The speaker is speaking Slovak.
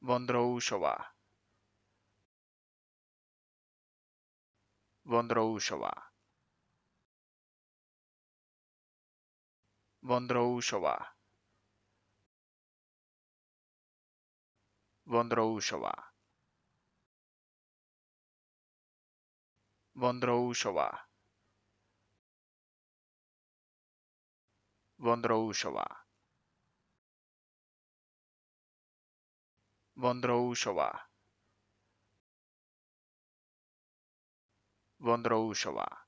Vondroušová Vondroušová Vondroušová Vondroušová Vondroušová Vondroušová Vondroušová Vondroušová